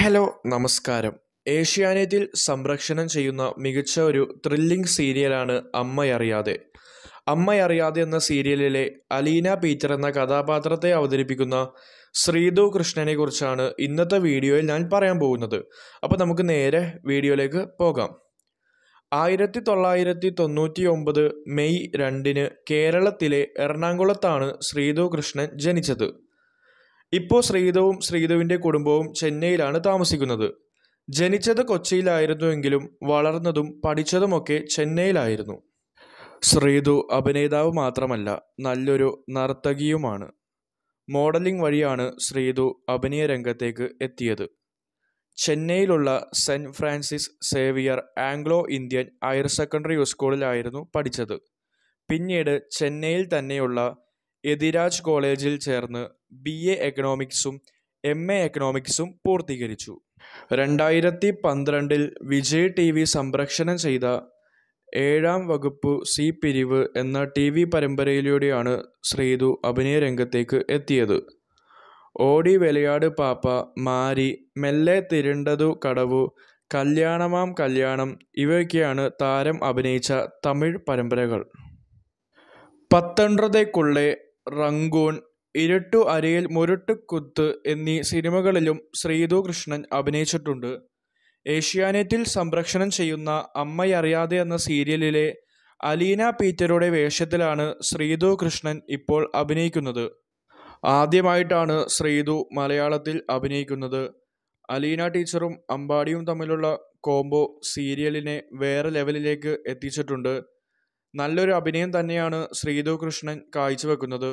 hello നമസ്കാരം ഏഷ്യാനെറ്റിൽ സംപ്രേക്ഷണം ചെയ്യുന്ന മികച്ച ഒരു ത്രില്ലിംഗ് സീരിയലാണ് അമ്മയറിയാതെ അമ്മയറിയാതെ എന്ന സീരിയലിലെ അലീന പീറ്റർ എന്ന കഥാപാത്രത്തെ അവതരിപ്പിക്കുന്ന ശ്രീതു കൃഷ്ണനെ കുറിച്ചാണ് ഇന്നത്തെ വീഡിയോയിൽ ഞാൻ പറയാൻ പോകുന്നത് അപ്പോൾ നമുക്ക് നേരെ വീഡിയോയിലേക്ക് പോകാം ആയിരത്തി തൊള്ളായിരത്തി തൊണ്ണൂറ്റി ഒമ്പത് മെയ് രണ്ടിന് കേരളത്തിലെ എറണാകുളത്താണ് ശ്രീതു കൃഷ്ണൻ ജനിച്ചത് ഇപ്പോൾ ശ്രീധവും ശ്രീധുവിൻ്റെ കുടുംബവും ചെന്നൈയിലാണ് താമസിക്കുന്നത് ജനിച്ചത് കൊച്ചിയിലായിരുന്നുവെങ്കിലും വളർന്നതും പഠിച്ചതുമൊക്കെ ചെന്നൈയിലായിരുന്നു ശ്രീധു അഭിനേതാവ് മാത്രമല്ല നല്ലൊരു നർത്തകിയുമാണ് മോഡലിംഗ് വഴിയാണ് ശ്രീധു അഭിനയ രംഗത്തേക്ക് എത്തിയത് ചെന്നൈയിലുള്ള saint Francis Xavier Anglo Indian higher secondary സ്കൂളിലായിരുന്നു പഠിച്ചത് പിന്നീട് ചെന്നൈയിൽ തന്നെയുള്ള എതിരാജ് കോളേജിൽ ചേർന്ന് ബി എ എക്കണോമിക്സും എം എ എക്കണോമിക്സും പൂർത്തീകരിച്ചു രണ്ടായിരത്തി പന്ത്രണ്ടിൽ വിജയ് ടി വി സംപ്രേക്ഷണം ചെയ്ത ഏഴാം വകുപ്പ് സി പിരിവ് എന്ന ടി വി പരമ്പരയിലൂടെയാണ് ശ്രീതു അഭിനയ രംഗത്തേക്ക് എത്തിയത് ഓടി വെളിയാട് പാപ്പ മാരി മെല്ലെ തിരണ്ടതു കടവു കല്യാണമാം കല്യാണം ഇവയൊക്കെയാണ് താരം അഭിനയിച്ച തമിഴ് പരമ്പരകൾ പത്തൊൻപതേക്കുള്ളേ റങ്കൂൺ ഇരട്ടു അരയിൽ മുരട്ടുകുത്ത് എന്നീ സിനിമകളിലും ശ്രീതു കൃഷ്ണൻ അഭിനയിച്ചിട്ടുണ്ട് ഏഷ്യാനെറ്റിൽ സംപ്രേഷണം ചെയ്യുന്ന അമ്മയറിയാതെ എന്ന സീരിയലിലെ അലീന പീറ്ററുടെ വേഷത്തിലാണ് ശ്രീതു കൃഷ്ണൻ ഇപ്പോൾ അഭിനയിക്കുന്നത് ആദ്യമായിട്ടാണ് ശ്രീതു മലയാളത്തിൽ അഭിനയിക്കുന്നത് അലീന ടീച്ചറും അമ്പാടിയും തമ്മിലുള്ള കോംബോ സീരിയലിനെ വേറെ ലെവലിലേക്ക് എത്തിച്ചിട്ടുണ്ട് നല്ലൊരു അഭിനയം തന്നെയാണ് ശ്രീധു കൃഷ്ണൻ കാഴ്ചവെക്കുന്നത്